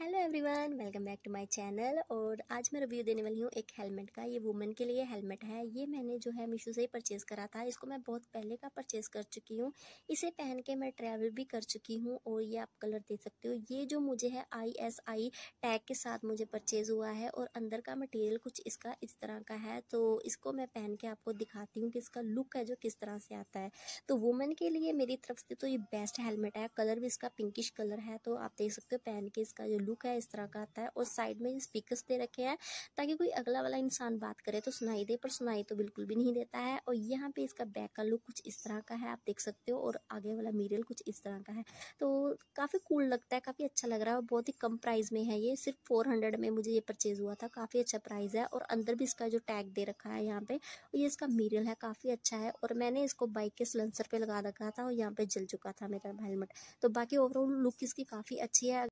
hello everyone welcome back to my channel और आज मैं रिव्यू देने वाली हूँ एक हेलमेट का ये वुमेन के लिए हेलमेट है ये मैंने जो है मीशो से ही परचेज़ करा था इसको मैं बहुत पहले का परचेज़ कर चुकी हूँ इसे पहन के मैं ट्रैवल भी कर चुकी हूँ और ये आप कलर देख सकते हो ये जो मुझे है आई टैग के साथ मुझे परचेज़ हुआ है और अंदर का मटेरियल कुछ इसका इस तरह का है तो इसको मैं पहन के आपको दिखाती हूँ कि इसका लुक है जो किस तरह से आता है तो वुमेन के लिए मेरी तरफ से तो ये बेस्ट हेलमेट है कलर भी इसका पिंकिश कलर है तो आप देख सकते हो पहन के इसका जो लुक है इस तरह का आता है और साइड में स्पीकर्स दे रखे हैं ताकि कोई अगला वाला इंसान बात करे तो सुनाई दे पर सुनाई तो बिल्कुल भी नहीं देता है और यहाँ पे इसका बैक का लुक कुछ इस तरह का है आप देख सकते हो और आगे वाला मीरियल कुछ इस तरह का है तो काफ़ी कूल लगता है काफ़ी अच्छा लग रहा है और बहुत ही कम प्राइस में है ये सिर्फ फोर हंड्रेड में मुझे ये परचेज़ हुआ था काफ़ी अच्छा प्राइस है और अंदर भी इसका जो टैग दे रखा है यहाँ पे ये इसका मीरियल है काफ़ी अच्छा है और मैंने इसको बाइक के सिलेंसर पर लगा रखा था और यहाँ पर जल चुका था मेरा हेलमेट तो बाकी ओवरऑल लुक इसकी काफ़ी अच्छी है